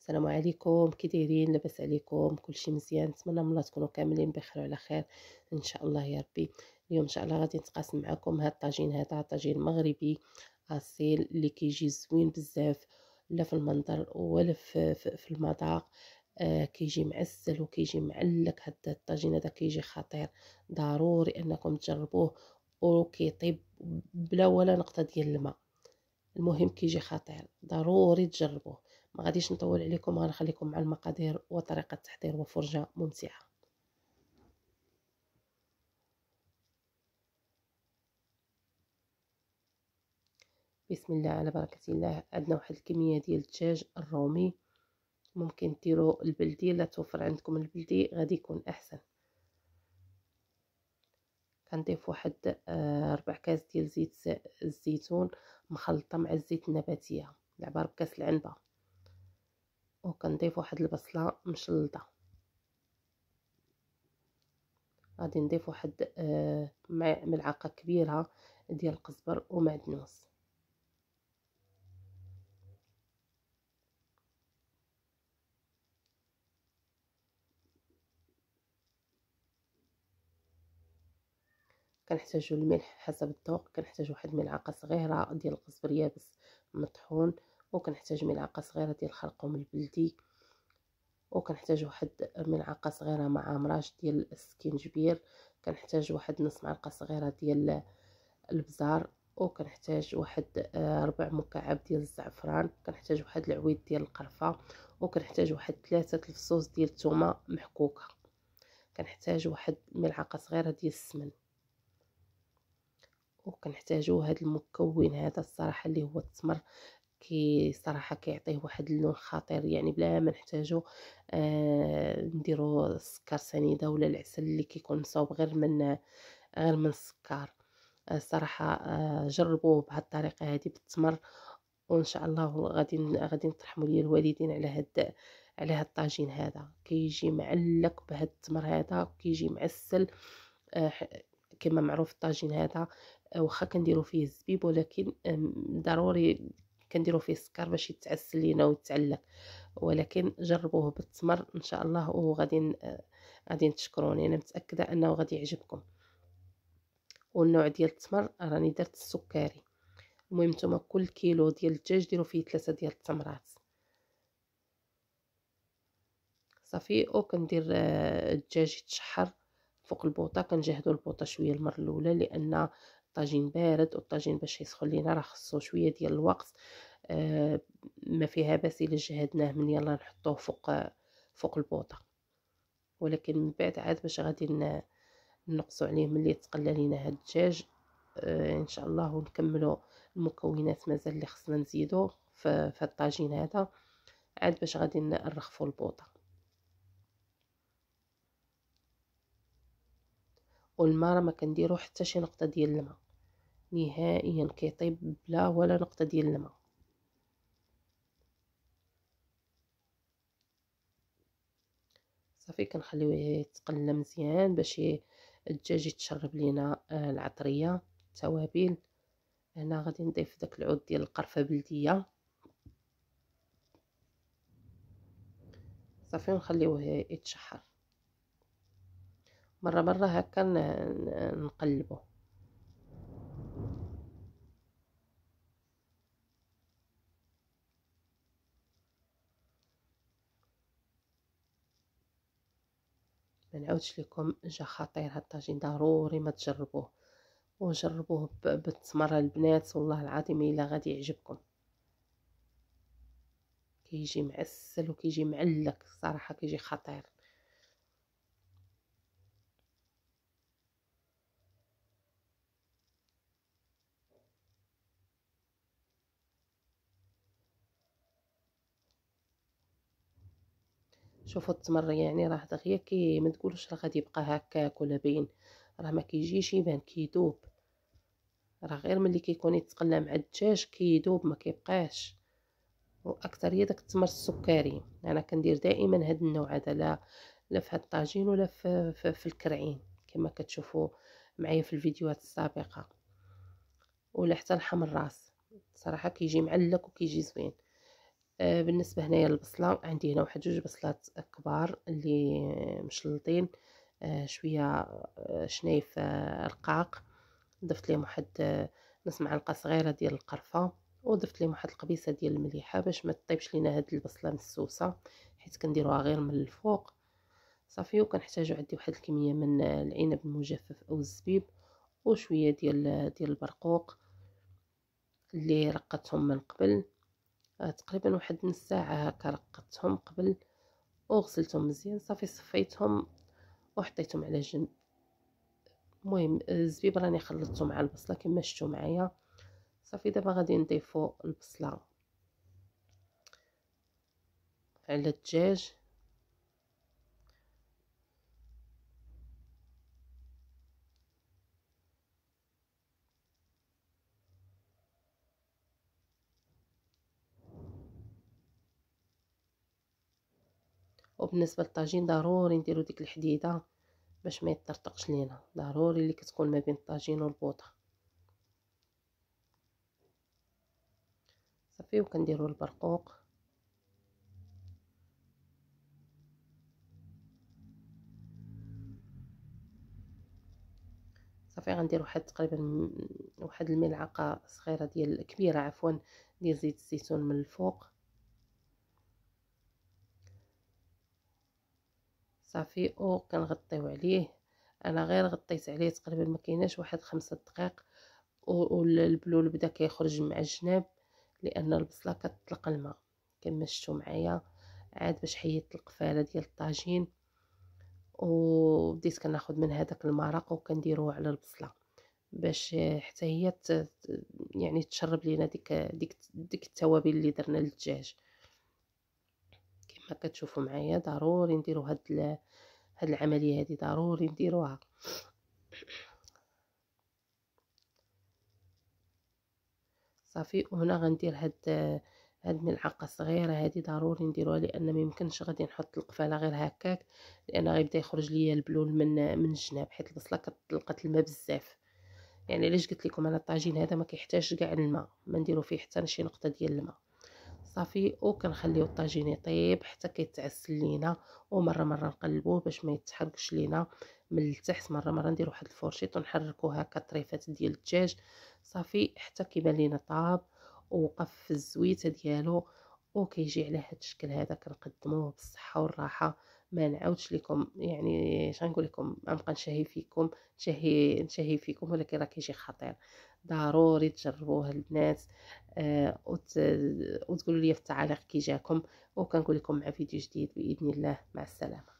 السلام عليكم كي دايرين لاباس عليكم كلشي مزيان نتمنى من الله تكونوا كاملين بخير وعلى خير ان شاء الله يا ربي اليوم ان شاء الله غادي نتقاسم معكم هاد الطاجين هذا طاجين مغربي اصيل اللي كيجي زوين بزاف لا في المنظر ولا في, في, في المذاق آه كيجي معسل وكيجي معلك هاد الطاجين هذا كيجي خطير ضروري انكم تجربوه وكيطيب بلا ولا نقطه ديال الماء المهم كيجي خطير ضروري تجربوه ما غاديش نطول عليكم غنخليكم مع المقادير وطريقه التحضير وفرجه ممتعه بسم الله على بركه الله عندنا واحد الكميه ديال الدجاج الرومي ممكن ديروا البلدي لا توفر عندكم البلدي غادي يكون احسن كنضيف واحد آه، ربع كاس ديال زيت الزيتون مخلطه مع الزيت النباتيه العباره بكاس العنبه وكنضيف واحد البصله مشلطه غادي نضيف واحد آه ملعقه كبيره ديال القزبر ومعدنوس كنحتاجو الملح حسب الذوق كنحتاج واحد ملعقه صغيره ديال القزبر يابس مطحون وكنحتاج ملعقه صغيره ديال الخرقوم البلدي وكنحتاج واحد ملعقه صغيره مع مراج ديال السكينجبير كنحتاج واحد نص معلقه صغيره ديال البزار وكنحتاج واحد آه، ربع مكعب ديال الزعفران كنحتاج واحد العويد ديال القرفه وكنحتاج واحد ثلاثة الفصوص ديال الثومه محكوكه كنحتاج واحد ملعقه صغيره ديال السمن وكنحتاجوا هاد المكون هذا الصراحه اللي هو التمر كي صراحه كيعطيه واحد اللون خطير يعني بلا ما نحتاجو آه نديرو السكر سنيده ولا العسل اللي كيكون مصوب غير من غير من السكر الصراحه آه،, آه جربوه بهاد الطريقه هذه بالتمر وان شاء الله غادي غادي نطرحوا لي الوالدين على هاد على هاد الطاجين هذا كيجي معلق بهاد التمر هذا كيجي معسل آه كما معروف الطاجين هذا آه، واخا كنديروا فيه الزبيب ولكن ضروري كنديرو فيه السكر باش يتعسل لينا ويتعلق ولكن جربوه بالتمر ان شاء الله وغادي غادي تشكروني انا متاكده انه غادي يعجبكم والنوع ديال التمر راني درت السكري المهم نتوما كل كيلو ديال الدجاج ديروا فيه ثلاثة ديال التمرات صافي او كندير آه، الدجاج يتشحر فوق البوطه كنجهدوا البوطه شويه المره الاولى لان الطاجين بارد والطاجين باش يسخن لينا راه خصو شويه ديال الوقت آه ما فيها باس الا جهدناه من يلا نحطوه فوق فوق البوطه ولكن من بعد عاد باش غادي نقصوا عليه ملي تقلى لينا هاد الدجاج آه ان شاء الله ونكملوا المكونات مازال اللي خصنا نزيدو في الطاجين هذا عاد باش غادي نرخفوا البوطه والمارة ما كنديرو حتى شي نقطه ديال الماء نهائيا كيطيب بلا ولا نقطه ديال الماء صافي كنخليوه يتقلى مزيان باش الدجاج يتشرب لينا آه، العطريه التوابل هنا غادي نضيف داك العود ديال القرفه بلديه صافي ونخليوه يتشحر مرة مرة هكا نقلبه ما نعودش لكم جا خطير هاد الطاجين ضروري ما تجربوه وجربوه بالتمره البنات والله العظيم الا غادي يعجبكم كيجي معسل وكيجي معلك صراحه كيجي خطير شوفوا التمر يعني راه دغيا كي ما تقولوش راه غادي يبقى هكاك ولا باين راه ما كيجيش يبان كيدوب راه غير ملي كيكون يتقلى مع الدجاج كيدوب ما كيبقاش هي داك التمر السكري انا كندير دائما هاد النوع هذا لا لا في هاد الطاجين ولا في, في, في الكرعين كما كتشوفوا معايا في الفيديوهات السابقه ولا حتى لحم الراس صراحه كيجي معلك وكيجي زوين آه، بالنسبه هنايا البصله عندي هنا واحد جوج بصلات كبار اللي مشلطين آه، شويه آه، شنايف رقاق ضفت لهم واحد نص معلقه صغيره ديال القرفه وضفت لهم واحد القبيصه ديال المليحه باش ما تطيبش لينا هاد البصله مسوسه حيت كنديروها غير من الفوق صافي وكنحتاجو عندي واحد الكميه من العنب المجفف او الزبيب وشويه ديال ديال البرقوق اللي رقدتهم من قبل آه، تقريبا واحد نص ساعه هكا رقدتهم قبل وغسلتهم مزيان صافي صفيتهم وحطيتهم على جنب المهم الزبيب آه، راني خلطته مع البصله كما شفتوا معايا صافي دابا غادي نضيفو البصله على الدجاج وبالنسبه للطاجين ضروري نديرو ديك الحديده باش ما يطرطقش لينا ضروري اللي كتكون ما بين الطاجين والبوطه صافي وكنديروا البرقوق صافي غندير واحد تقريبا واحد الملعقه صغيره ديال كبيره عفوا ديال زيت الزيتون من الفوق صافي او كنغطيو عليه انا غير غطيت عليه تقريبا ما كايناش واحد خمسة دقائق والبلول بدا كيخرج مع الجناب لان البصله كتطلق الماء كما شفتوا معايا عاد باش حيدت القفاله ديال الطاجين وبديت كناخذ من هذاك المرق وكنديروه على البصله باش حتى هي يعني تشرب لينا ديك ديك ديك التوابل اللي درنا للدجاج هكا كتشوفوا معايا ضروري نديروا هاد هاد العمليه هذه ضروري نديروها صافي وهنا غندير هاد هاد الملعقه صغيره هادي ضروري نديروها لان ما يمكنش غادي نحط القفاله غير هكاك لان غيبدا يخرج ليا البلول من من الجناب حيت البصله كتلقط الماء بزاف يعني علاش قلت لكم انا الطاجين هذا ما كيحتاجش كاع الماء ما نديرو فيه حتى شي نقطه ديال الماء صافي وكنخليو الطاجين يطيب حتى كيتعسل لينا ومره مره نقلبوه باش ما يتحرقش لينا من التحت مره مره ندير واحد الفورشيط ونحركو هكا الطريفات ديال الدجاج صافي حتى كيبان لينا طاب ووقف في الزويته ديالو وكيجي على هذا الشكل هذا كنقدموه بالصحه والراحه ما نعاودش لكم يعني شغنقول لكم ما نبقى نشهي فيكم نشهي نشهي فيكم ولكن راه كيجي خطير ضروري تجربوه البنات آه وتقولوا لي في التعليق كي جاكم وكنقول لكم مع فيديو جديد باذن الله مع السلامه